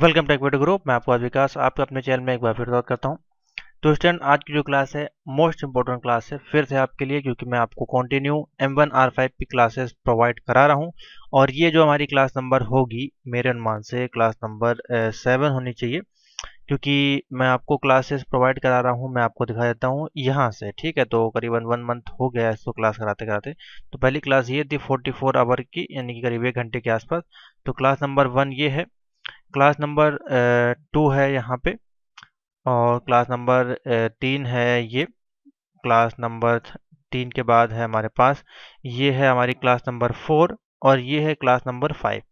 welcome to equator group मैं आपका विकास आपके अपने चैनल में एक बार फिर स्वागत करता हूं तो स्टूडेंट आज की जो क्लास है मोस्ट इंपॉर्टेंट क्लास है फिर से आपके लिए क्योंकि मैं आपको continue M one R five की क्लासेस प्रोवाइड करा रहा हूँ और ये जो हमारी क्लास नंबर होगी मेरे अनुमान से क्लास नंबर सेवन होनी चाहिए क्योंकि मैं आपको क्लासेस प्रोवाइड करा रहा हूँ मैं आपको दिखा देता हूँ यहाँ से ठीक है तो करीबन वन मंथ हो गया इसको क्लास कराते कराते तो पहली क्लास ये थी फोर्टी फोर आवर की यानी कि करीब एक घंटे के आसपास तो क्लास नंबर वन ये है क्लास नंबर टू है यहाँ पे और क्लास नंबर तीन है ये क्लास नंबर तीन के बाद है हमारे पास ये है हमारी क्लास नंबर फोर और ये है क्लास नंबर फाइव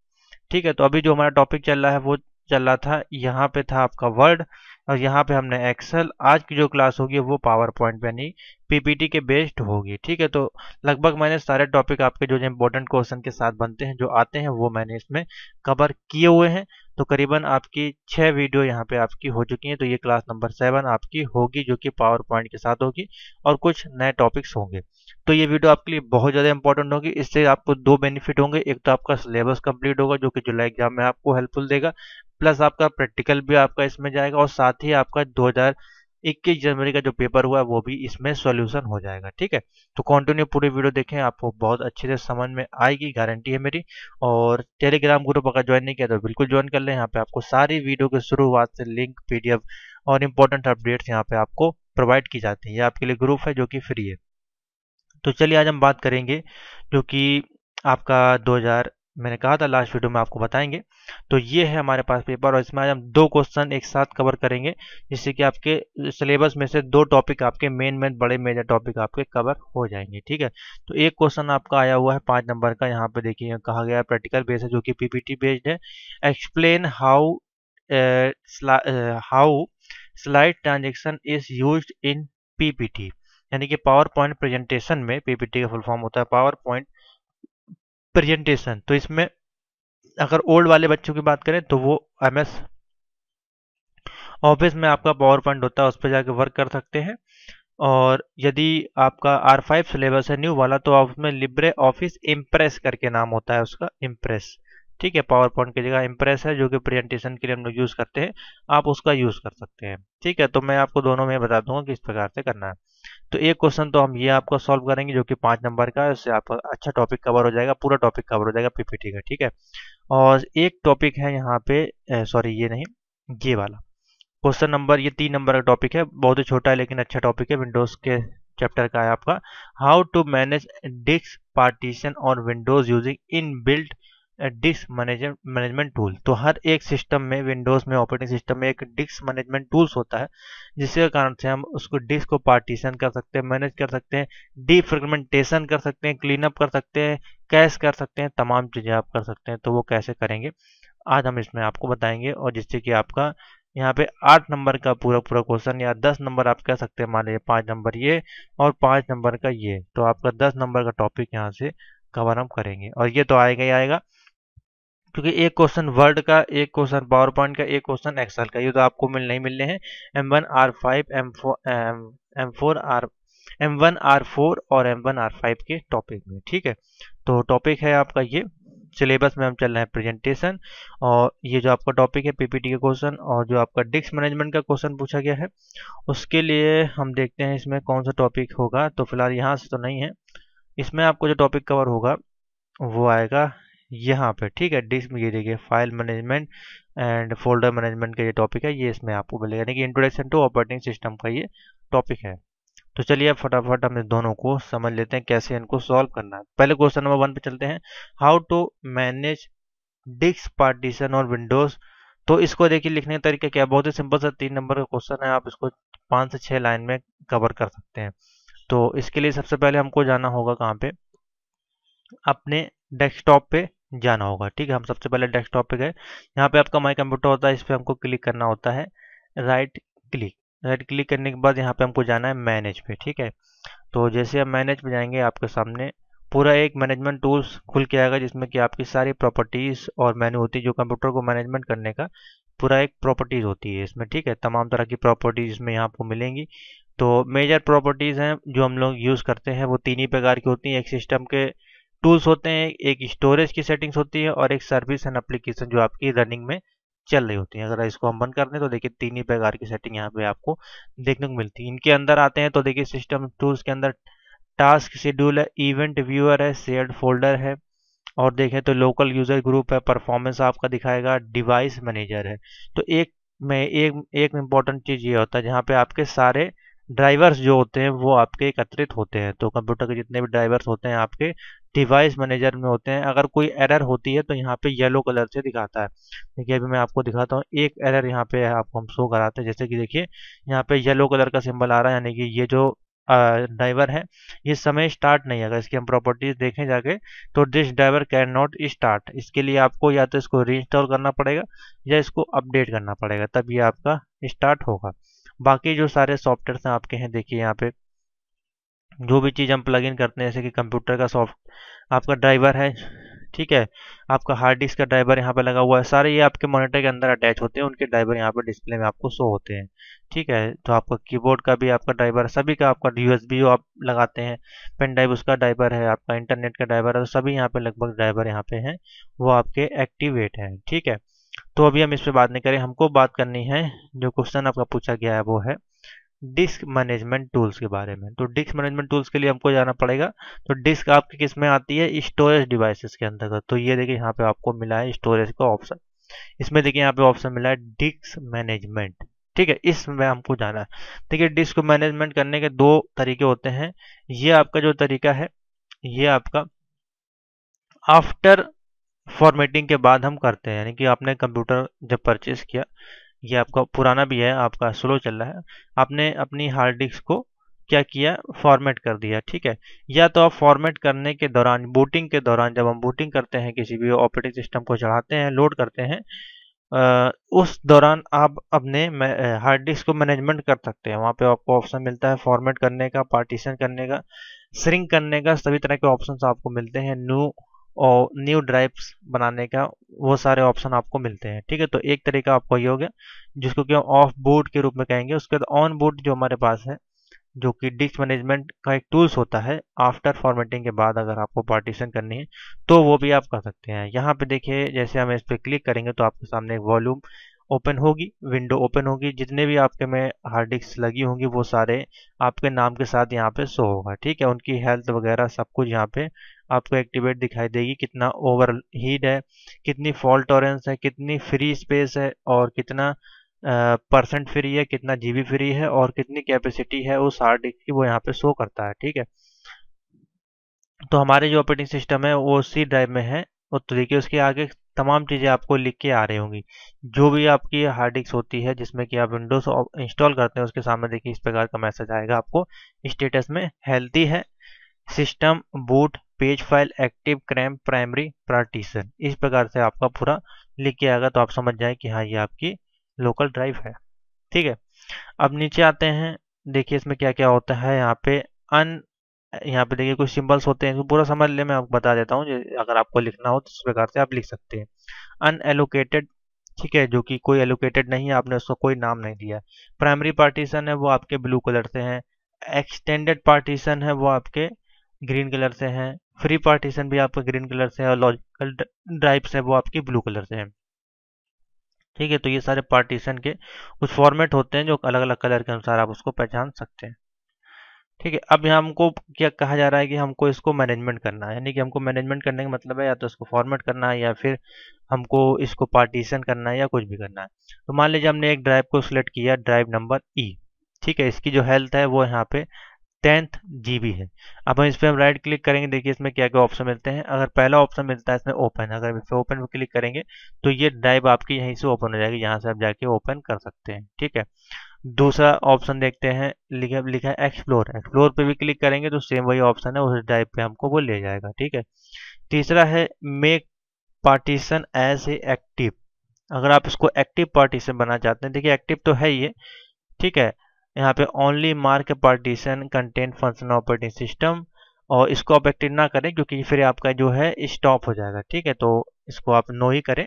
ठीक है तो अभी जो हमारा टॉपिक चल रहा है वो चल रहा था यहाँ पे था आपका वर्ड और यहाँ पे हमने एक्सेल आज की जो क्लास होगी वो पावर पॉइंट यानी पीपीटी के बेस्ड होगी ठीक है तो लगभग मैंने सारे टॉपिक आपके जो इम्पोर्टेंट क्वेश्चन के साथ बनते हैं जो आते हैं वो मैंने इसमें कवर किए हुए हैं तो करीबन आपकी छः वीडियो यहाँ पे आपकी हो चुकी हैं तो ये क्लास नंबर सेवन आपकी होगी जो कि पावर पॉइंट के साथ होगी और कुछ नए टॉपिक्स होंगे तो ये वीडियो आपके लिए बहुत ज़्यादा इंपॉर्टेंट होगी इससे आपको दो बेनिफिट होंगे एक तो आपका सिलेबस कंप्लीट होगा जो कि जुलाई एग्जाम में आपको हेल्पफुल देगा प्लस आपका प्रैक्टिकल भी आपका इसमें जाएगा और साथ ही आपका 2021 जनवरी का जो पेपर हुआ वो भी इसमें सॉल्यूशन हो जाएगा ठीक है तो कंटिन्यू पूरी वीडियो देखें आपको बहुत अच्छे से समझ में आएगी गारंटी है मेरी और टेलीग्राम ग्रुप अगर ज्वाइन नहीं किया तो बिल्कुल ज्वाइन कर लें यहाँ पे आपको सारी वीडियो के शुरुआत से लिंक पीडीएफ और इम्पोर्टेंट अपडेट्स यहाँ पे आपको प्रोवाइड की जाती है ये आपके लिए ग्रुप है जो कि फ्री है तो चलिए आज हम बात करेंगे जो कि आपका 2000 मैंने कहा था लास्ट वीडियो में आपको बताएंगे तो ये है हमारे पास पेपर और इसमें आज हम दो क्वेश्चन एक साथ कवर करेंगे जिससे कि आपके सिलेबस में से दो टॉपिक आपके मेन मेन बड़े मेजर टॉपिक आपके कवर हो जाएंगे ठीक है तो एक क्वेश्चन आपका आया हुआ है पांच नंबर का यहाँ पे देखिए कहा गया प्रैक्टिकल बेस है जो कि पीपीटी बेस्ड है explain how how slide transaction is use in PPT यानी कि पावर पॉइंट प्रेजेंटेशन में पीपीटी का फुल फॉर्म होता है पावर पॉइंट प्रेजेंटेशन तो इसमें अगर ओल्ड वाले बच्चों की बात करें तो वो एम एस ऑफिस में आपका पावर पॉइंट होता है उस पर जाके वर्क कर सकते हैं और यदि आपका आर फाइव सिलेबस है न्यू वाला तो आप उसमें लिब्रे ऑफिस इम्प्रेस करके नाम होता है उसका इम्प्रेस ठीक है पावर पॉइंट की जगह इम्प्रेस है जो कि प्रेजेंटेशन के लिए हम लोग यूज़ करते हैं आप उसका यूज़ कर सकते हैं ठीक है तो मैं आपको दोनों में बता दूंगा किस प्रकार से करना है तो एक क्वेश्चन तो हम ये आपको सॉल्व करेंगे जो कि पांच नंबर का है उससे आपका अच्छा टॉपिक कवर हो जाएगा पूरा टॉपिक कवर हो जाएगा पीपीटी का ठीक है और एक टॉपिक है यहाँ पे सॉरी ये नहीं ये वाला क्वेश्चन नंबर ये तीन नंबर का टॉपिक है बहुत ही छोटा है लेकिन अच्छा टॉपिक है विंडोज के चैप्टर का है आपका how to manage disk partition और windows using in built disk manager management tool तो हर एक सिस्टम में विंडोज़ में ऑपरेटिंग सिस्टम में एक डिस्क मैनेजमेंट टूल्स होता है जिसके कारण से हम उसको डिस्क को पार्टीशन कर सकते हैं मैनेज कर सकते हैं फ्रेगमेंटेशन कर सकते हैं क्लीन अप कर सकते हैं कैश कर सकते हैं तमाम चीज़ें आप कर सकते हैं तो वो कैसे करेंगे आज हम इसमें आपको बताएंगे और जिससे कि आपका यहाँ पे आठ नंबर का पूरा पूरा क्वेश्चन या दस नंबर आप कह सकते हैं मान लीजिए पाँच नंबर ये और पाँच नंबर का ये तो आपका दस नंबर का टॉपिक यहाँ से कवर हम करेंगे और ये तो आएगा ही आएगा क्योंकि एक क्वेश्चन वर्ड का एक क्वेश्चन पावर पॉइंट का एक क्वेश्चन एक्सल का ये तो आपको मिल नहीं मिलने हैं M one R five M four M four R M one R four और एम वन आर फाइव के टॉपिक में ठीक है तो टॉपिक है आपका ये सिलेबस में हम चल रहे हैं प्रेजेंटेशन और ये जो आपका टॉपिक है पीपीटी का क्वेश्चन और जो आपका डिस्क मैनेजमेंट का क्वेश्चन पूछा गया है उसके लिए हम देखते हैं इसमें कौन सा टॉपिक होगा तो फिलहाल यहाँ से तो नहीं है इसमें आपको जो टॉपिक कवर होगा वो आएगा यहाँ पे ठीक है डिस्क में ये देखिए file management and folder management का ये टॉपिक है ये इसमें आपको मिलेगा यानी कि इंट्रोडक्शन टू ऑपरेटिंग सिस्टम का ये टॉपिक है तो चलिए अब फटाफट हम दोनों को समझ लेते हैं कैसे इनको सॉल्व करना है पहले क्वेश्चन नंबर वन पे चलते हैं how to manage disk partition और विंडोज तो इसको देखिए लिखने का तरीका क्या बहुत ही सिंपल सा तीन नंबर का क्वेश्चन है आप इसको पाँच से छः लाइन में कवर कर सकते हैं तो इसके लिए सबसे पहले हमको जाना होगा कहाँ पे अपने डेस्कटॉप पे जाना होगा ठीक है हम सबसे पहले डेस्कटॉप पे गए यहाँ पे आपका माई कंप्यूटर होता है इस पर हमको क्लिक करना होता है राइट क्लिक राइट क्लिक करने के बाद यहाँ पे हमको जाना है मैनेज पे ठीक है तो जैसे हम मैनेज पे जाएंगे आपके सामने पूरा एक मैनेजमेंट टूल्स खुल के आएगा जिसमें कि आपकी सारी प्रॉपर्टीज़ और मेन्यू होती है जो कंप्यूटर को मैनेजमेंट करने का पूरा एक प्रॉपर्टीज़ होती है इसमें ठीक है तमाम तरह की प्रॉपर्टीज़ इसमें यहाँ आपको मिलेंगी तो मेजर प्रॉपर्टीज़ हैं जो हम लोग यूज़ करते हैं वो तीन ही प्रकार की होती हैं एक सिस्टम के टूल्स होते हैं एक स्टोरेज की सेटिंग्स होती है और एक सर्विस एंड एप्लीकेशन जो आपकी रनिंग में चल रही होती है अगर इसको हम बंद कर दें तो देखिए तीन ही प्रकार की सेटिंग यहाँ पे आपको देखने को मिलती है इनके अंदर आते हैं तो देखिए सिस्टम टूल्स के अंदर टास्क शेड्यूल है इवेंट व्यूअर है शेयर फोल्डर है और देखें तो लोकल यूजर ग्रुप है परफॉर्मेंस आपका दिखाएगा डिवाइस मैनेजर है तो एक में एक एक इम्पॉर्टेंट चीज़ ये होता है जहाँ पे आपके सारे ड्राइवर्स जो होते हैं वो आपके एकत्रित होते हैं तो कंप्यूटर के जितने भी ड्राइवर्स होते हैं आपके डिवाइस मैनेजर में होते हैं अगर कोई एरर होती है तो यहाँ पे येलो कलर से दिखाता है देखिए अभी मैं आपको दिखाता हूँ एक एरर यहाँ पे आपको हम शो कराते हैं जैसे कि देखिए यहाँ पे येलो कलर का सिंबल आ रहा है यानी कि ये जो ड्राइवर है ये समय स्टार्ट नहीं है अगर इसकी हम प्रॉपर्टीज देखें जाके तो this driver can not start इसके लिए आपको या तो इसको रीइंस्टॉल करना पड़ेगा या इसको अपडेट करना पड़ेगा तब ये आपका स्टार्ट होगा बाकी जो सारे सॉफ्टवेयर हैं आपके हैं देखिए यहाँ पे जो भी चीज़ हम प्लग इन करते हैं जैसे कि कंप्यूटर का सॉफ्ट आपका ड्राइवर है ठीक है आपका हार्ड डिस्क का ड्राइवर यहाँ पे लगा हुआ है सारे ये आपके मॉनिटर के अंदर अटैच होते हैं उनके ड्राइवर यहाँ पे डिस्प्ले में आपको शो होते हैं ठीक है तो आपका कीबोर्ड का भी आपका ड्राइवर सभी का आपका बी आप लगाते हैं पेन ड्राइव उसका ड्राइवर है आपका इंटरनेट का ड्राइवर है तो सभी यहाँ पे लगभग ड्राइवर यहाँ पे हैं वो आपके एक्टिवेट हैं ठीक है तो अभी हम इस पर बात नहीं करें हमको बात करनी है जो क्वेश्चन आपका पूछा गया है वो है डिस्क मैनेजमेंट टूल्स के बारे में तो डिस्क मैनेजमेंट टूल्स के लिए हमको जाना पड़ेगा तो डिस्क आपकी किस में आती है स्टोरेज डिवाइसेस के अंतर्गत तो ये देखिए यहाँ पे आपको मिला है स्टोरेज का ऑप्शन इसमें देखिए यहाँ पे ऑप्शन मिला है डिस्क मैनेजमेंट ठीक है इसमें हमको जाना है देखिए डिस्क को मैनेजमेंट करने के दो तरीके होते हैं ये आपका जो तरीका है ये आपका आफ्टर फॉर्मेटिंग के बाद हम करते हैं यानी कि आपने कंप्यूटर जब परचेस किया ये आपका पुराना भी है आपका स्लो चल रहा है आपने अपनी हार्ड डिस्क को क्या किया फॉर्मेट कर दिया ठीक है या तो आप फॉर्मेट करने के दौरान बूटिंग के दौरान जब हम बूटिंग करते हैं किसी भी ऑपरेटिंग सिस्टम को चढ़ाते हैं लोड करते हैं आ, उस दौरान आप अपने हार्ड डिस्क को मैनेजमेंट कर सकते हैं वहाँ पे आपको ऑप्शन मिलता है फॉर्मेट करने का पार्टीशन करने का श्रिंक करने का सभी तरह के ऑप्शन आपको मिलते हैं न्यू और न्यू ड्राइव्स बनाने का वो सारे ऑप्शन आपको मिलते हैं ठीक है तो एक तरीका आपको ये हो गया जिसको कि हम ऑफ बोर्ड के रूप में कहेंगे उसके बाद ऑन बोर्ड जो हमारे पास है जो कि डिस्क मैनेजमेंट का एक टूल्स होता है आफ्टर फॉर्मेटिंग के बाद अगर आपको पार्टीशन करनी है तो वो भी आप कर सकते हैं यहाँ पे देखिए जैसे हम इस पर क्लिक करेंगे तो आपके सामने एक वॉल्यूम ओपन होगी विंडो ओपन होगी जितने भी आपके में हार्ड डिस्क लगी होंगी वो सारे आपके नाम के साथ यहाँ पे शो होगा ठीक है उनकी हेल्थ वगैरह सब कुछ यहाँ पे आपको एक्टिवेट दिखाई देगी कितना ओवर हीट है कितनी फॉल्ट टॉरेंस है कितनी फ्री स्पेस है और कितना परसेंट फ्री है कितना जीबी फ्री है और कितनी कैपेसिटी है उस हार्ड डिस्क की वो यहाँ पे शो करता है ठीक है तो हमारे जो ऑपरेटिंग सिस्टम है वो सी ड्राइव में है और तो देखिए उसके आगे तमाम चीज़ें आपको लिख के आ रही होंगी जो भी आपकी हार्ड डिस्क होती है जिसमें कि आप विंडोज इंस्टॉल करते हैं उसके सामने देखिए इस प्रकार का मैसेज आएगा आपको स्टेटस में हेल्थी है system boot page file active crash primary partition इस प्रकार से आपका पूरा लिख के आएगा तो आप समझ जाए कि हाँ ये आपकी लोकल ड्राइव है ठीक है अब नीचे आते हैं देखिए इसमें क्या क्या होता है यहाँ पे अन यहाँ पे देखिए कुछ सिंबल्स होते हैं पूरा समझ ले मैं आपको बता देता हूँ अगर आपको लिखना हो तो इस प्रकार से आप लिख सकते हैं अनएलोकेटेड ठीक है जो कि कोई एलोकेटेड नहीं है आपने उसको कोई नाम नहीं दिया प्राइमरी पार्टीशन है वो आपके ब्लू कलर से हैं एक्सटेंडेड पार्टीशन है वो आपके ग्रीन कलर से हैं फ्री पार्टीशन भी आपका ग्रीन कलर से है और लॉजिकल ड्राइव्स है वो आपकी ब्लू कलर से है ठीक है तो ये सारे पार्टीशन के कुछ फॉर्मेट होते हैं जो अलग अलग कलर के अनुसार आप उसको पहचान सकते हैं ठीक है अब यहाँ हमको क्या कहा जा रहा है कि हमको इसको मैनेजमेंट करना है यानी कि हमको मैनेजमेंट करने का मतलब है या तो इसको फॉर्मेट करना है या फिर हमको इसको पार्टीशन करना है या कुछ भी करना है तो मान लीजिए हमने एक ड्राइव को सिलेक्ट किया ड्राइव नंबर ई ठीक है इसकी जो हेल्थ है वो यहाँ पे टेंथ जीबी है अब हम इस पर हम राइट क्लिक करेंगे देखिए इसमें क्या क्या ऑप्शन मिलते हैं अगर पहला ऑप्शन मिलता है इसमें ओपन अगर इस पर ओपन पर क्लिक करेंगे तो ये ड्राइव आपकी यहीं से ओपन हो जाएगी यहाँ से आप जाके ओपन कर सकते हैं ठीक है दूसरा ऑप्शन देखते हैं लिखा लिखा है एक्सप्लोर एक्सप्लोर पर भी क्लिक करेंगे तो सेम वही ऑप्शन है उस ड्राइव पे हमको वो ले जाएगा ठीक है तीसरा है make partition as a active अगर आप इसको एक्टिव पार्टीशन बनाना चाहते हैं देखिए एक्टिव तो है ये ठीक है यहाँ पे only mark partition content function operating system और इसको आप एक्टिव ना करें क्योंकि फिर आपका जो है स्टॉप हो जाएगा ठीक है तो इसको आप नो ही करें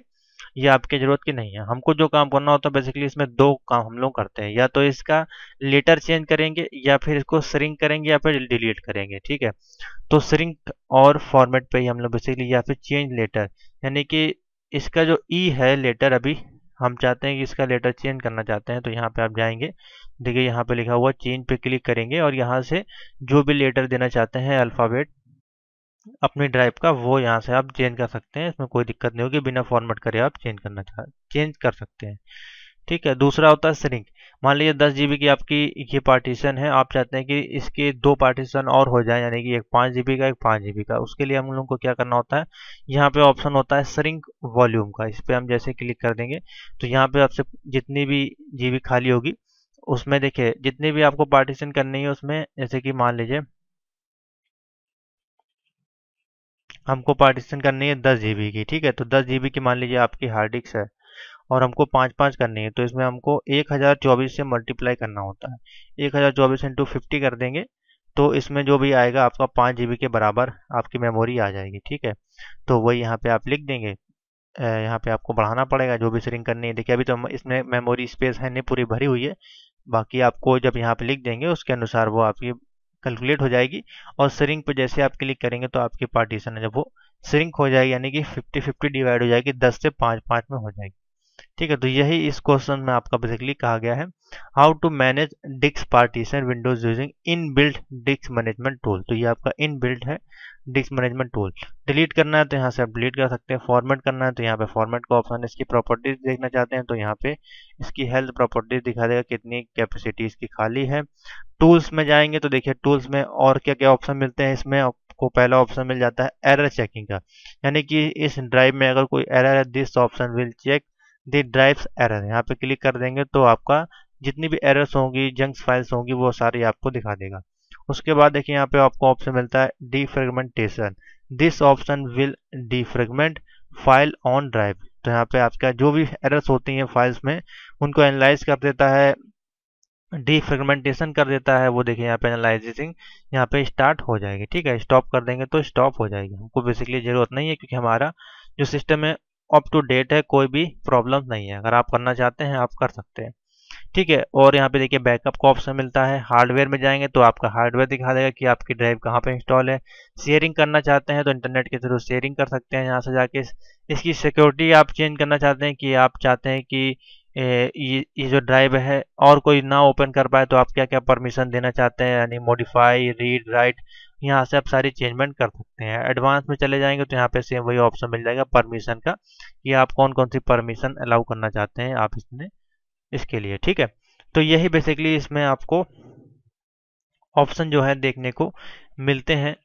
ये आपकी ज़रूरत की नहीं है हमको जो काम करना होता है बेसिकली इसमें दो काम हम लोग करते हैं या तो इसका लेटर चेंज करेंगे या फिर इसको श्रिंक करेंगे या फिर डिलीट करेंगे ठीक है तो श्रिंक और फॉर्मेट पे ही हम लोग बेसिकली या फिर चेंज लेटर यानी कि इसका जो ई e है लेटर अभी हम चाहते हैं कि इसका लेटर चेंज करना चाहते हैं तो यहाँ पे आप जाएंगे देखिए यहाँ पे लिखा हुआ चेंज पे क्लिक करेंगे और यहाँ से जो भी लेटर देना चाहते हैं अल्फ़ाबेट अपनी ड्राइव का वो यहाँ से आप चेंज कर सकते हैं इसमें कोई दिक्कत नहीं होगी बिना फॉर्मेट करे आप चेंज करना चाह चेंज कर सकते हैं ठीक है दूसरा होता है सरिंक मान लीजिए दस जी की आपकी ये पार्टीशन है आप चाहते हैं कि इसके दो पार्टीशन और हो जाए यानी कि एक पाँच जी का एक पाँच जी का उसके लिए हम लोगों को क्या करना होता है यहाँ पे ऑप्शन होता है सरिंक वॉल्यूम का इस पर हम जैसे क्लिक कर देंगे तो यहाँ पे आपसे जितनी भी जी खाली होगी उसमें देखिए जितनी भी आपको पार्टीशन करनी है उसमें जैसे कि मान लीजिए हमको पार्टीशन करनी है दस जी की ठीक है तो दस जी की मान लीजिए आपकी हार्ड डिस्क है और हमको पाँच पाँच करनी है तो इसमें हमको एक हज़ार चौबीस से मल्टीप्लाई करना होता है एक हज़ार चौबीस इंटू फिफ्टी कर देंगे तो इसमें जो भी आएगा आपका पाँच जी के बराबर आपकी मेमोरी आ जाएगी ठीक है तो वही यहाँ पे आप लिख देंगे यहाँ पे आपको बढ़ाना पड़ेगा जो भी सरिंग करनी है देखिए अभी तो इसमें मेमोरी स्पेस है नहीं पूरी भरी हुई है बाकी आपको जब यहाँ पर लिख देंगे उसके अनुसार वो आपकी कैलकुलेट हो जाएगी और सरिंग पे जैसे आप क्लिक करेंगे तो आपकी पार्टीशन है जब वो सरिंग हो जाएगी यानी कि फिफ्टी फिफ्टी डिवाइड हो जाएगी दस से पाँच पाँच में हो जाएगी ठीक है तो यही इस क्वेश्चन में आपका बेसिकली कहा गया है how to manage disk partition windows using in built disk management tool तो ये आपका इन बिल्ट है डिस्क मैनेजमेंट टूल डिलीट करना है तो यहाँ से आप डिलीट कर सकते हैं फॉर्मेट करना है तो यहाँ पे फॉर्मेट का ऑप्शन इसकी प्रॉपर्टीज देखना चाहते हैं तो यहाँ पे इसकी हेल्थ प्रॉपर्टीज दिखा देगा कितनी कैपेसिटी इसकी खाली है टूल्स में जाएंगे तो देखिए टूल्स में और क्या क्या ऑप्शन मिलते हैं इसमें आपको पहला ऑप्शन मिल जाता है एरर चेकिंग का यानी कि इस ड्राइव में अगर कोई एरर है this option will check the drives error यहाँ पे क्लिक कर देंगे तो आपका जितनी भी एरर्स होंगी जंक्स फाइल्स होंगी वो सारी आपको दिखा देगा उसके बाद देखिए यहाँ पे आपको ऑप्शन मिलता है defragmentation this option will defragment file on drive तो यहाँ पे आपका जो भी एरर्स होती हैं फाइल्स में उनको एनालाइज कर देता है डिफ्रेगमेंटेशन कर देता है वो देखिए यहाँ पे एनालाइजिंग यहाँ पे स्टार्ट हो जाएगी ठीक है स्टॉप कर देंगे तो स्टॉप हो जाएगी हमको बेसिकली जरूरत नहीं है क्योंकि हमारा जो सिस्टम है अप टू डेट है कोई भी प्रॉब्लम नहीं है अगर आप करना चाहते हैं आप कर सकते हैं ठीक है और यहाँ पे देखिए बैकअप का ऑप्शन मिलता है हार्डवेयर में जाएंगे तो आपका हार्डवेयर दिखा देगा कि आपकी ड्राइव कहाँ पे इंस्टॉल है शेयरिंग करना चाहते हैं तो इंटरनेट के थ्रू शेयरिंग कर सकते हैं यहाँ से जाके इसकी सिक्योरिटी आप चेंज करना चाहते हैं कि आप चाहते हैं कि ये ये जो ड्राइव है और कोई ना ओपन कर पाए तो आप क्या क्या परमिशन देना चाहते हैं यानी मॉडिफाई रीड राइट यहाँ से आप सारी चेंजमेंट कर सकते हैं एडवांस में चले जाएंगे तो यहाँ पे सेम वही ऑप्शन मिल जाएगा परमिशन का कि आप कौन कौन सी परमिशन अलाउ करना चाहते हैं आप इसमें इसके लिए ठीक है तो यही बेसिकली इसमें आपको ऑप्शन जो है देखने को मिलते हैं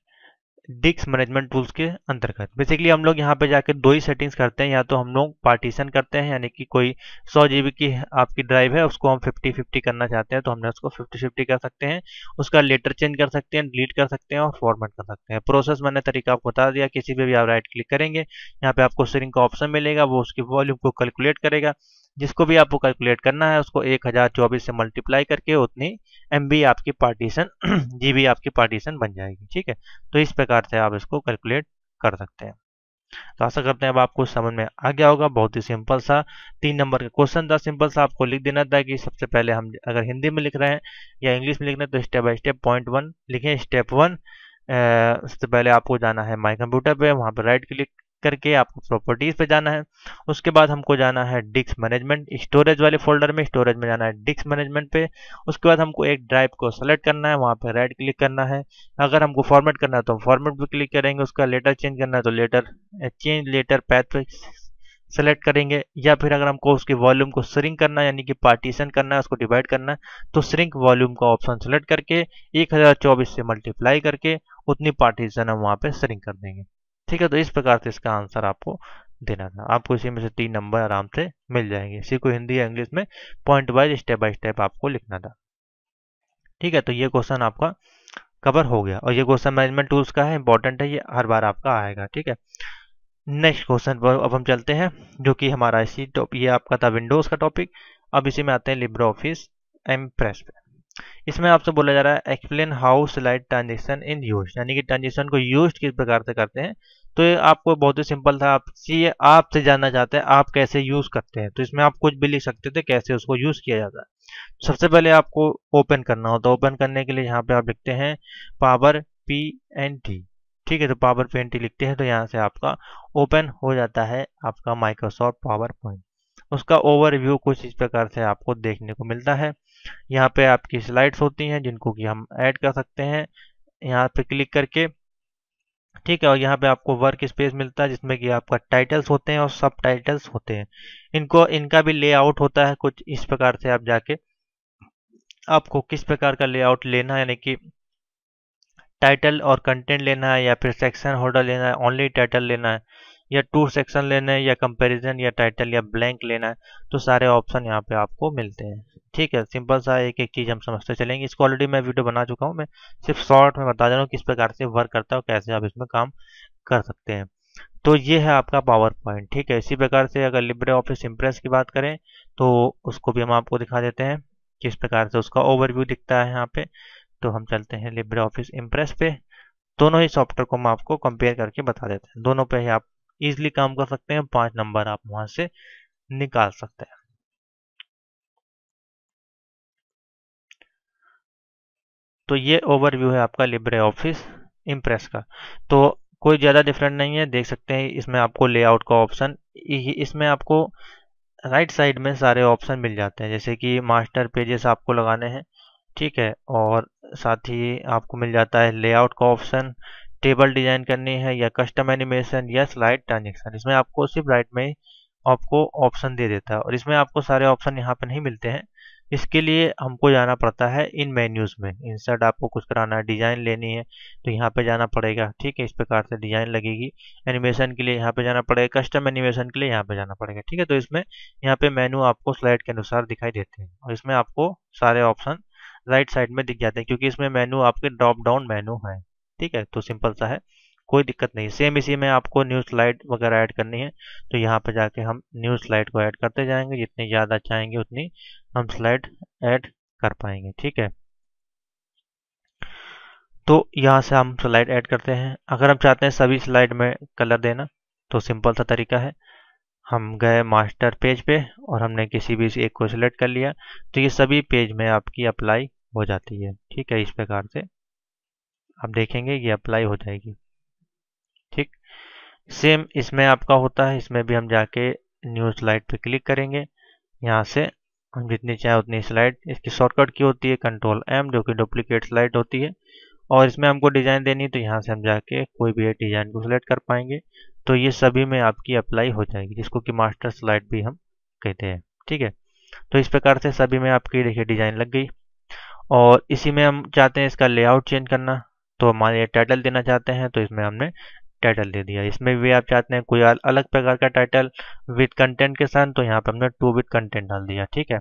डिस्क मैनेजमेंट टूल्स के अंतर्गत बेसिकली हम लोग यहाँ पे जाके दो ही सेटिंग्स करते हैं या तो हम लोग पार्टीशन करते हैं यानी कि कोई सौ जीबी की आपकी ड्राइव है उसको हम 50 50 करना चाहते हैं तो हमने उसको 50 50 कर सकते हैं उसका लेटर चेंज कर सकते हैं डिलीट कर सकते हैं और फॉर्मेट कर सकते हैं प्रोसेस मैंने तरीका आपको बता दिया किसी पर भी आप राइट क्लिक करेंगे यहाँ पे आपको सरिंग का ऑप्शन मिलेगा वो उसकी वॉल्यूम को कैलकुलेट करेगा जिसको भी आपको कैलकुलेट करना है उसको चौबीस से मल्टीप्लाई करके उतनी एम आपकी पार्टीशन जी आपकी पार्टीशन बन जाएगी ठीक है तो इस प्रकार से आप इसको कैलकुलेट कर सकते हैं तो आशा करते हैं अब आपको समझ में आ गया होगा बहुत ही सिंपल सा तीन नंबर का क्वेश्चन था सिंपल सा आपको लिख देना था कि सबसे पहले हम अगर हिंदी में लिख रहे हैं या इंग्लिश में लिख रहे हैं तो step by step point one लिखें स्टेप वन सबसे पहले आपको जाना है माई कंप्यूटर पे वहाँ पर राइट क्लिक करके आपको प्रॉपर्टीज पे जाना है उसके बाद हमको जाना है डिस्क मैनेजमेंट स्टोरेज वाले फोल्डर में स्टोरेज में जाना है डिस्क मैनेजमेंट पे उसके बाद हमको एक ड्राइव को सेलेक्ट करना है वहाँ पे राइट क्लिक करना है अगर हमको फॉर्मेट करना है तो हम फॉर्मेट पर क्लिक करेंगे उसका लेटर चेंज करना है तो letter change letter path select करेंगे या फिर अगर हमको उसके वॉल्यूम को श्रिंक करना है यानी कि पार्टीशन करना है उसको डिवाइड करना है तो श्रिंक वॉल्यूम का ऑप्शन सेलेक्ट करके एक से मल्टीप्लाई करके उतनी पार्टीशन हम वहाँ पे श्रिंक कर देंगे ठीक है तो इस प्रकार से इसका आंसर आपको देना था आपको इसी में से तीन नंबर आराम से मिल जाएंगे इसी को हिंदी या इंग्लिश में point wise step by step आपको लिखना था ठीक है तो ये क्वेश्चन आपका कवर हो गया और ये क्वेश्चन मैनेजमेंट टूल्स का है इंपॉर्टेंट है ये हर बार आपका आएगा ठीक है नेक्स्ट क्वेश्चन पर अब हम चलते हैं जो कि हमारा इसी टॉप ये आपका था विंडोज़ का टॉपिक अब इसी में आते हैं लिब्रो ऑफिस एम प्रेस पे इसमें आपसे बोला जा रहा है explain how slide transaction in use यानी कि ट्रांजेक्शन को यूज किस प्रकार से करते हैं तो ये आपको बहुत ही सिंपल था आप ये आपसे जानना चाहते हैं आप कैसे यूज़ करते हैं तो इसमें आप कुछ भी लिख सकते थे कैसे उसको यूज़ किया जाता है सबसे पहले आपको ओपन करना होता है ओपन करने के लिए यहाँ पे आप लिखते हैं पावर पी एन टी ठीक है तो पावर पी एन टी लिखते हैं तो यहाँ से आपका ओपन हो जाता है आपका माइक्रोसॉफ्ट पावर पॉइंट उसका ओवरव्यू कुछ इस प्रकार से आपको देखने को मिलता है यहाँ पे आपकी स्लाइड्स होती हैं जिनको कि हम ऐड कर सकते हैं यहाँ पे क्लिक करके ठीक है और यहाँ पे आपको वर्क स्पेस मिलता है जिसमें कि आपका टाइटल्स होते हैं और सब टाइटल्स होते हैं इनको इनका भी लेआउट होता है कुछ इस प्रकार से आप जाके आपको किस प्रकार का लेआउट लेना है यानी कि टाइटल और कंटेंट लेना है या फिर सेक्शन होल्डर लेना है ओनली टाइटल लेना है या टू सेक्शन लेना है या कंपेरिजन या टाइटल या ब्लैंक लेना है तो सारे ऑप्शन यहाँ पे आपको मिलते हैं ठीक है सिंपल सा एक एक चीज़ हम समझते चलेंगे इसको ऑलरेडी मैं वीडियो बना चुका हूँ मैं सिर्फ शॉर्ट में बता दे रहा हूँ किस प्रकार से वर्क करता है और कैसे आप इसमें काम कर सकते हैं तो ये है आपका पावर पॉइंट ठीक है इसी प्रकार से अगर लिब्रे ऑफिस इम्प्रेस की बात करें तो उसको भी हम आपको दिखा देते हैं किस प्रकार से उसका ओवरव्यू दिखता है यहाँ पे तो हम चलते हैं लिब्रे ऑफिस इम्प्रेस पे दोनों ही सॉफ्टवेयर को हम आपको कंपेयर करके बता देते हैं दोनों पे ही आप इजिली काम कर सकते हैं पांच नंबर आप वहां से निकाल सकते हैं तो ये ओवरव्यू है आपका लिब्रे ऑफिस इम्प्रेस का तो कोई ज़्यादा डिफरेंट नहीं है देख सकते हैं इसमें आपको लेआउट का ऑप्शन इसमें आपको राइट साइड में सारे ऑप्शन मिल जाते हैं जैसे कि मास्टर पेजेस आपको लगाने हैं ठीक है और साथ ही आपको मिल जाता है लेआउट का ऑप्शन टेबल डिजाइन करनी है या कस्टम एनिमेशन या स्लाइड ट्रांजेक्शन इसमें आपको सिर्फ राइट में ही आपको ऑप्शन दे देता है और इसमें आपको सारे ऑप्शन यहाँ पर नहीं मिलते हैं इसके लिए हमको जाना पड़ता है इन मेन्यूज़ में इंसर्ट आपको कुछ कराना है डिज़ाइन लेनी है तो यहाँ पे जाना पड़ेगा ठीक है इस प्रकार से डिज़ाइन लगेगी एनिमेशन के लिए यहाँ पे जाना पड़ेगा कस्टम एनिमेशन के लिए यहाँ पे जाना पड़ेगा ठीक है तो इसमें यहाँ पे मेन्यू आपको स्लाइड के अनुसार दिखाई देते हैं और इसमें आपको सारे ऑप्शन राइट साइड में दिख जाते हैं क्योंकि इसमें मेनू आपके ड्रॉप डाउन मेन्यू है ठीक है तो सिंपल सा है कोई दिक्कत नहीं सेम इसी में आपको न्यू स्लाइड वगैरह ऐड करनी है तो यहाँ पर जाके हम न्यू स्लाइड को ऐड करते जाएंगे जितनी ज़्यादा चाहेंगे उतनी हम स्लाइड ऐड कर पाएंगे ठीक है तो यहाँ से हम स्लाइड ऐड करते हैं अगर हम चाहते हैं सभी स्लाइड में कलर देना तो सिंपल सा तरीका है हम गए मास्टर पेज पे और हमने किसी भी एक को सिलेक्ट कर लिया तो ये सभी पेज में आपकी अप्लाई हो जाती है ठीक है इस प्रकार से आप देखेंगे ये अप्लाई हो जाएगी ठीक सेम इसमें आपका होता है इसमें भी हम जाके न्यू स्लाइड पे क्लिक करेंगे यहाँ से हम जितनी चाहे उतनी स्लाइड इसकी शॉर्टकट की होती है कंट्रोल एम जो कि डुप्लीकेट स्लाइड होती है और इसमें हमको डिज़ाइन देनी है तो यहाँ से हम जाके कोई भी एक डिज़ाइन को सिलेक्ट कर पाएंगे तो ये सभी में आपकी अप्लाई हो जाएगी जिसको कि मास्टर स्लाइड भी हम कहते हैं ठीक है तो इस प्रकार से सभी में आपकी देखिए डिज़ाइन लग गई और इसी में हम चाहते हैं इसका लेआउट चेंज करना तो हमारे टाइटल देना चाहते हैं तो इसमें हमने टाइटल दे दिया इसमें भी आप चाहते हैं कोई अलग प्रकार का टाइटल विद कंटेंट के साथ तो यहाँ पर हमने टू विद कंटेंट डाल दिया ठीक है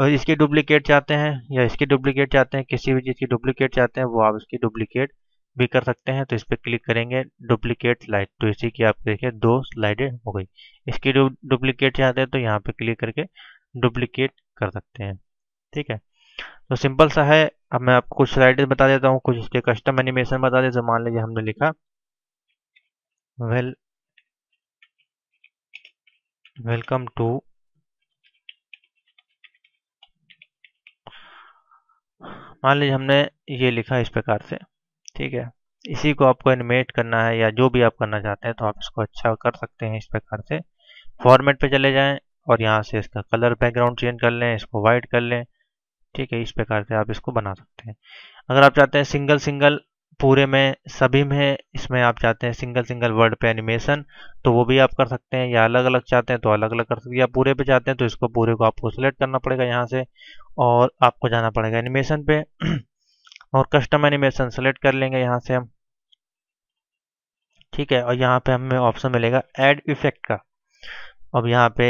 और इसकी डुप्लीकेट चाहते हैं या इसकी डुप्लीकेट चाहते हैं किसी भी चीज़ की डुप्लीकेट चाहते हैं वो आप इसकी डुप्लीकेट भी कर सकते हैं तो इस पर क्लिक करेंगे डुप्लीकेट स्लाइड तो इसी की आप देखिए दो स्लाइडें हो गई इसकी डुप्लीकेट चाहते हैं तो यहाँ पे क्लिक करके डुप्लीकेट कर सकते हैं ठीक है तो सिंपल सा है अब मैं आपको कुछ स्लाइडें बता देता हूँ कुछ इसके कस्टम एनिमेशन बता देता जो मान लीजिए हमने लिखा well welcome to मान लीजिए हमने ये लिखा इस प्रकार से ठीक है इसी को आपको एनिमेट करना है या जो भी आप करना चाहते हैं तो आप इसको अच्छा कर सकते हैं इस प्रकार से फॉर्मेट पे चले जाएं और यहाँ से इसका कलर बैकग्राउंड चेंज कर लें इसको वाइट कर लें ठीक है इस प्रकार से आप इसको बना सकते हैं अगर आप चाहते हैं सिंगल सिंगल पूरे में सभी में इसमें आप चाहते हैं सिंगल सिंगल वर्ड पे एनिमेशन तो वो भी आप कर सकते हैं या अलग अलग चाहते हैं तो अलग अलग कर सकते हैं या पूरे पे चाहते हैं तो इसको पूरे को आपको सिलेक्ट करना पड़ेगा यहाँ से और आपको जाना पड़ेगा एनिमेशन पे और कस्टम एनिमेशन सेलेक्ट कर लेंगे यहाँ से हम ठीक है और यहाँ पे हमें ऑप्शन मिलेगा एड इफेक्ट का अब यहाँ पे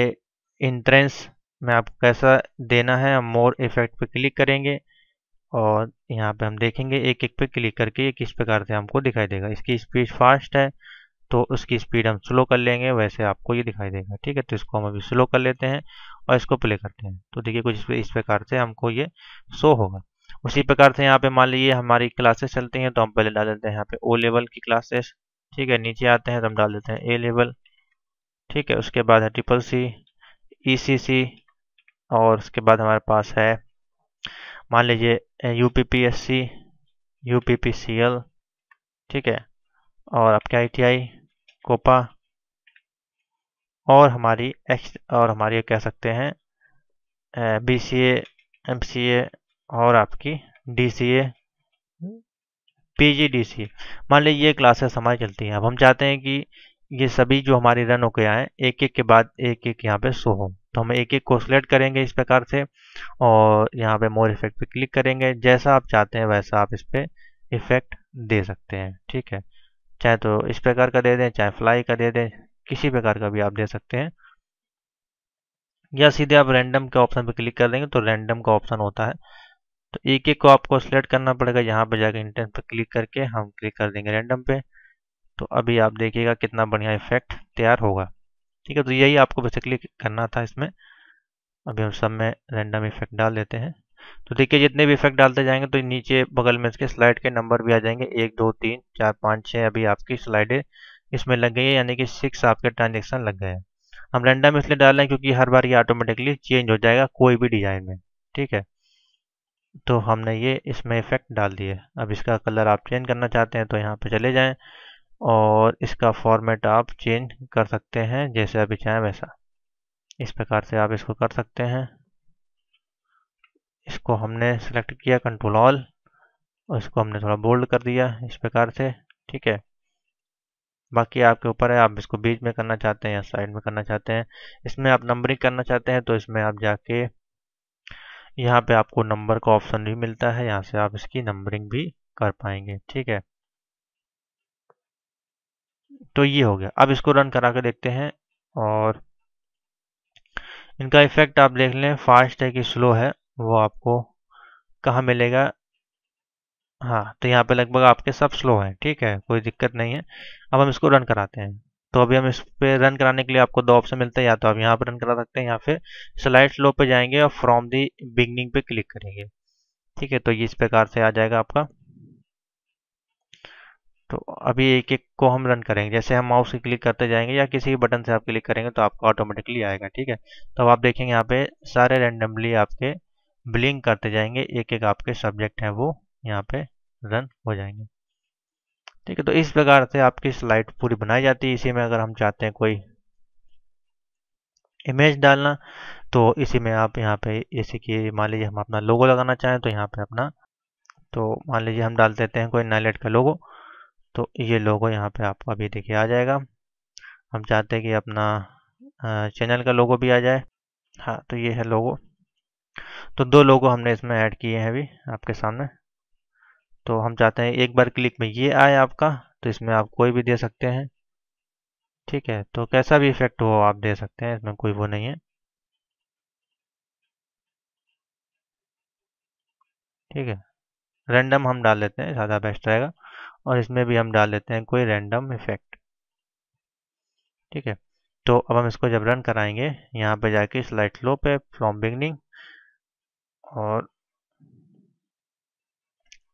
इंट्रेंस में आपको कैसा देना है मोर इफेक्ट पे क्लिक करेंगे और यहाँ पे हम देखेंगे एक एक पे क्लिक करके ये किस प्रकार से हमको दिखाई देगा इसकी स्पीड फास्ट है तो उसकी स्पीड हम स्लो कर लेंगे वैसे आपको ये दिखाई देगा ठीक है तो इसको हम अभी स्लो कर लेते हैं और इसको प्ले करते हैं तो देखिए कुछ इस प्रकार से हमको ये शो होगा उसी प्रकार से यहाँ पे मान लीजिए हमारी क्लासेस चलती हैं तो हम पहले डाल देते हैं यहाँ पे ओ लेवल की क्लासेस ठीक है नीचे आते हैं तो हम डाल देते हैं ए लेवल ठीक है उसके बाद है ट्रिपल सी ई सी सी और उसके बाद हमारे पास है मान लीजिए U P P S C U P P C L ठीक है और आपके आई टी आई कोपा और हमारी एक्स और हमारी कह सकते हैं B C A M C A और आपकी D C A P G D C मान लीजिए ये क्लासेस हमारी चलती हैं अब हम चाहते हैं कि ये सभी जो हमारी रन हो गया है एक एक के बाद एक एक यहाँ पे शो हों तो हम एक एक को सिलेक्ट करेंगे इस प्रकार से और यहाँ पे मोर इफेक्ट पे क्लिक करेंगे जैसा आप चाहते हैं वैसा आप इस पर इफेक्ट दे सकते हैं ठीक है चाहे तो इस प्रकार का दे दें चाहे फ्लाई का दे दें किसी प्रकार का भी आप दे सकते हैं या सीधे आप रैंडम के ऑप्शन पर क्लिक कर देंगे तो रैंडम का ऑप्शन होता है तो एक एक को आपको सिलेक्ट करना पड़ेगा यहाँ पर जाकर इंटेंस पर क्लिक करके हम क्लिक कर देंगे रैंडम पे तो अभी आप देखिएगा कितना बढ़िया इफेक्ट तैयार होगा ठीक है तो यही आपको बेसिकली करना था इसमें अभी हम सब में रेंडम इफेक्ट डाल देते हैं तो देखिए जितने भी इफेक्ट डालते जाएंगे तो नीचे बगल में इसके स्लाइड के नंबर भी आ जाएंगे एक दो तीन चार पाँच छः अभी आपकी स्लाइडें इसमें लग गई है यानी कि सिक्स आपके ट्रांजेक्शन लग गए हैं हम रेंडम इसलिए डाल रहे हैं क्योंकि हर बार ये ऑटोमेटिकली चेंज हो जाएगा कोई भी डिजाइन में ठीक है तो हमने ये इसमें इफेक्ट डाल दिए अब इसका कलर आप चेंज करना चाहते हैं तो यहाँ पे चले जाएँ और इसका फॉर्मेट आप चेंज कर सकते हैं जैसे आप चाहें वैसा इस प्रकार से आप इसको कर सकते हैं इसको हमने सेलेक्ट किया कंट्रोल ऑल और इसको हमने थोड़ा बोल्ड कर दिया इस प्रकार से ठीक है बाकी आपके ऊपर है आप इसको बीच में करना चाहते हैं या साइड में करना चाहते हैं इसमें आप नंबरिंग करना चाहते हैं तो इसमें आप जाके यहाँ पे आपको नंबर का ऑप्शन भी मिलता है यहाँ से आप इसकी नंबरिंग भी कर पाएंगे ठीक है तो ये हो गया अब इसको रन करा के देखते हैं और इनका इफेक्ट आप देख लें फास्ट है कि स्लो है वो आपको कहाँ मिलेगा हाँ तो यहाँ पे लगभग आपके सब स्लो हैं ठीक है कोई दिक्कत नहीं है अब हम इसको रन कराते हैं तो अभी हम इस पे रन कराने के लिए आपको दो ऑप्शन मिलते हैं या तो आप यहाँ पर रन करा सकते हैं या फिर स्लाइड स्लो पे जाएंगे और फ्रॉम दी बिगनिंग पे क्लिक करेंगे ठीक है तो ये इस प्रकार से आ जाएगा आपका तो अभी एक एक को हम रन करेंगे जैसे हम माउस से क्लिक करते जाएंगे या किसी भी बटन से आप क्लिक करेंगे तो आपका ऑटोमेटिकली आएगा ठीक है तो आप देखेंगे यहाँ पे सारे रेंडमली आपके ब्लिंक करते जाएंगे एक एक आपके सब्जेक्ट हैं वो यहाँ पे रन हो जाएंगे ठीक है तो इस प्रकार से आपकी स्लाइड पूरी बनाई जाती है इसी में अगर हम चाहते हैं कोई इमेज डालना तो इसी में आप यहाँ पे जैसे कि मान लीजिए हम अपना लोगो लगाना चाहें तो यहाँ पे अपना तो मान लीजिए हम डाल देते हैं कोई नाइलेट का लोगो तो ये लोगो यहाँ पे आपको अभी देखिए आ जाएगा हम चाहते हैं कि अपना चैनल का लोगो भी आ जाए हाँ तो ये है लोगो तो दो लोगो हमने इसमें ऐड किए हैं अभी आपके सामने तो हम चाहते हैं एक बार क्लिक में ये आए आपका तो इसमें आप कोई भी दे सकते हैं ठीक है तो कैसा भी इफेक्ट हो आप दे सकते हैं इसमें कोई वो नहीं है ठीक है रैंडम हम डाल लेते हैं ज़्यादा बेस्ट रहेगा और इसमें भी हम डाल देते हैं कोई रैंडम इफेक्ट ठीक है तो अब हम इसको जब रन कराएंगे यहाँ पे जाके स्लाइड लो पे फ्रॉम बिगनिंग और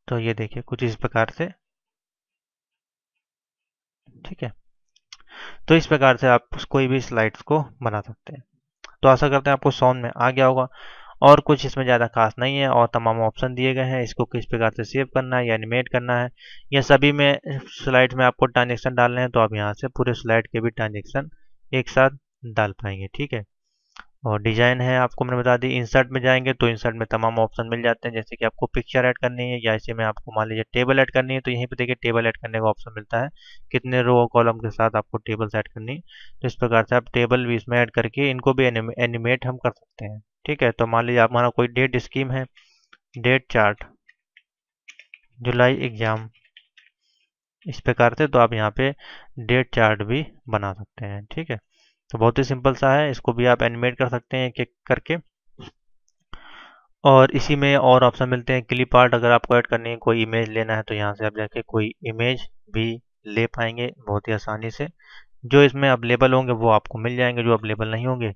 तो ये देखिए कुछ इस प्रकार से ठीक है तो इस प्रकार से आप कोई भी स्लाइड्स को बना सकते हैं तो आशा करते हैं आपको सॉन्ग में आ गया होगा और कुछ इसमें ज़्यादा खास नहीं है और तमाम ऑप्शन दिए गए हैं इसको किस प्रकार से सेव करना है या एनिमेट करना है या सभी में स्लाइड में आपको ट्रांजेक्शन डालने हैं तो आप यहाँ से पूरे स्लाइड के भी ट्रांजेक्शन एक साथ डाल पाएंगे ठीक है और डिजाइन है आपको मैंने बता दी इंसर्ट में जाएंगे तो इंसर्ट में तमाम ऑप्शन मिल जाते हैं जैसे कि आपको पिक्चर ऐड करनी है या इसे में आपको मान लीजिए टेबल ऐड करनी है तो यहीं पे देखिए टेबल ऐड करने का ऑप्शन मिलता है कितने रो और कॉलम के साथ आपको टेबल्स ऐड करनी है तो इस प्रकार से आप टेबल भी इसमें ऐड करके इनको भी एनिमेट हम कर सकते हैं ठीक है तो मान लीजिए आप हमारा कोई डेट स्कीम है डेट चार्ट जुलाई एग्ज़ाम इस पे करते तो आप यहाँ पे डेट चार्ट भी बना सकते हैं ठीक है तो बहुत ही सिंपल सा है इसको भी आप एनिमेट कर सकते हैं क्लिक करके और इसी में और ऑप्शन मिलते हैं क्लिप आर्ट अगर आपको ऐड करनी है कोई इमेज लेना है तो यहाँ से आप जाके कोई इमेज भी ले पाएंगे बहुत ही आसानी से जो इसमें अवेलेबल होंगे वो आपको मिल जाएंगे जो अवेलेबल नहीं होंगे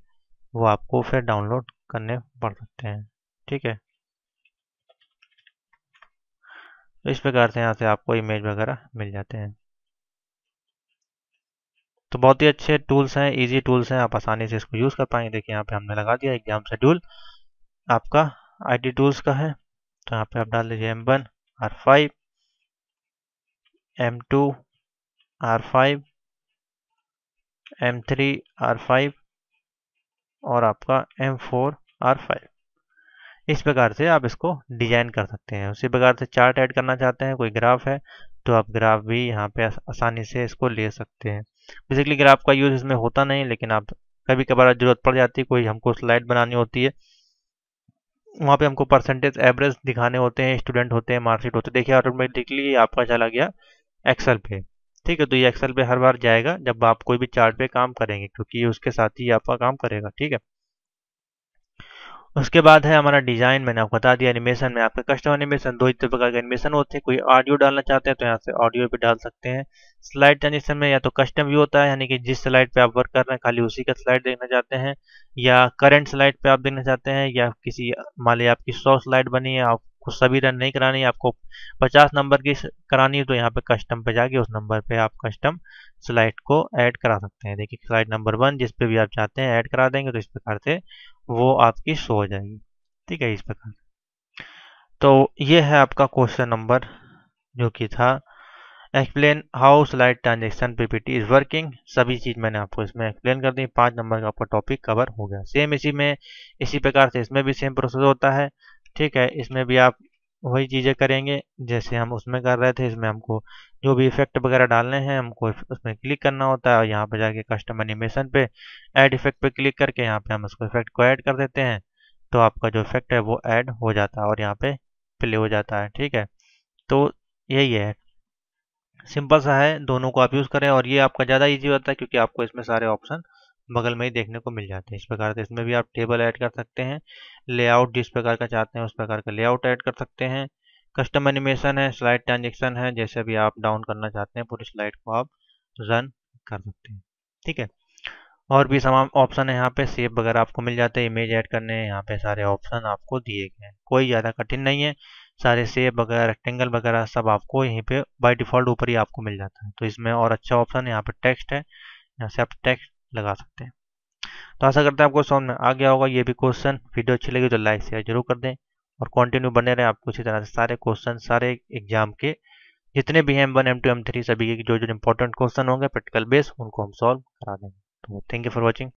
वो आपको फिर डाउनलोड करने पड़ सकते हैं ठीक है तो इस प्रकार से यहाँ से आपको इमेज वगैरह मिल जाते हैं तो बहुत ही अच्छे टूल्स हैं इजी टूल्स हैं आप आसानी से इसको यूज़ कर पाएंगे देखिए यहाँ पे हमने लगा दिया एग्जाम शेड्यूल आपका आईटी टूल्स का है तो यहाँ पे आप डाल दीजिए M one R five M two R five M three R five और आपका एम फोर आर फाइव इस प्रकार से आप इसको डिजाइन कर सकते हैं उसी प्रकार से चार्ट ऐड करना चाहते हैं कोई ग्राफ है तो आप ग्राफ भी यहाँ पे आसानी से इसको ले सकते हैं बेसिकली ग्राफ का यूज़ इसमें होता नहीं लेकिन आप कभी कभार जरूरत पड़ जाती है कोई हमको स्लाइड बनानी होती है वहाँ पे हमको परसेंटेज एवरेज दिखाने होते हैं स्टूडेंट होते हैं मार्कशीट होते हैं देखिए ऑटोमेटिकली आपका चला गया एक्सेल पे ठीक है तो ये एक्सेल पे हर बार जाएगा जब आप कोई भी चार्ट पे काम करेंगे क्योंकि उसके साथ ही आपका काम करेगा ठीक है उसके बाद है हमारा डिज़ाइन मैंने आपको बता दिया एनिमेशन में आपका कस्टम एनिमेशन दो प्रकार के एनिमेशन होते हैं कोई ऑडियो डालना चाहते हैं तो यहाँ से ऑडियो भी डाल सकते हैं स्लाइड ट्रांजेक्शन में या तो कस्टम भी होता है यानी कि जिस स्लाइड पे आप वर्क कर रहे हैं खाली उसी का स्लाइड देखना चाहते हैं या करंट स्लाइड पे आप देखना चाहते हैं या किसी मान लिया आपकी सौ स्लाइड बनी है आपको सभी रन नहीं करानी है आपको पचास नंबर की करानी है तो यहाँ पे कस्टम पे जाके उस नंबर पे आप कस्टम स्लाइड को ऐड करा सकते हैं देखिए स्लाइड नंबर वन जिस पे भी आप चाहते हैं ऐड करा देंगे तो इस प्रकार से वो आपकी शो हो जाएगी ठीक है इस प्रकार तो ये है आपका क्वेश्चन नंबर जो कि था explain how slide transaction PPT is working सभी चीज मैंने आपको इसमें एक्सप्लेन कर दी पांच नंबर का आपका टॉपिक कवर हो गया सेम इसी में इसी प्रकार से इसमें भी सेम प्रोसेस होता है ठीक है इसमें भी आप वही चीज़ें करेंगे जैसे हम उसमें कर रहे थे इसमें हमको जो भी इफेक्ट वगैरह डालने हैं हमको उसमें क्लिक करना होता है और यहाँ पर जाके कस्टम एनिमेशन पे ऐड इफेक्ट पे क्लिक करके यहाँ पे हम उसको इफेक्ट को ऐड कर देते हैं तो आपका जो इफेक्ट है वो ऐड हो जाता है और यहाँ पे प्ले हो जाता है ठीक है तो यही है सिंपल सा है दोनों को आप यूज़ करें और ये आपका ज़्यादा ईजी होता है क्योंकि आपको इसमें सारे ऑप्शन बगल में ही देखने को मिल जाते हैं इस प्रकार से इसमें भी आप टेबल ऐड कर सकते हैं लेआउट जिस प्रकार का चाहते हैं उस प्रकार का लेआउट ऐड कर सकते हैं कस्टम एनिमेशन है स्लाइड ट्रांजेक्शन है जैसे भी आप डाउन करना चाहते हैं पूरी स्लाइड को आप रन कर सकते हैं ठीक है और भी तमाम ऑप्शन है यहाँ पे सेव वगैरह आपको मिल जाते हैं इमेज ऐड करने हैं यहाँ पे सारे ऑप्शन आपको दिए गए हैं कोई ज़्यादा कठिन नहीं है सारे सेव वगैरह रेक्टेंगल वगैरह सब आपको यहीं पे बाय डिफ़ॉल्ट ऊपर ही आपको मिल जाता है तो इसमें और अच्छा ऑप्शन यहाँ पे टेक्स्ट है यहाँ से आप टेक्स्ट लगा सकते हैं तो आशा करते हैं आपको समझ में आ गया होगा ये भी क्वेश्चन वीडियो अच्छी लगी तो लाइक शेयर जरूर कर दें और कंटिन्यू बने रहें आपको इसी तरह से सारे क्वेश्चन सारे एग्जाम के जितने भी हैं M one M two M three सभी के जो जो इंपॉर्टेंट क्वेश्चन होंगे प्रैक्टिकल बेस उनको हम सॉल्व करा देंगे तो थैंक यू फॉर वॉचिंग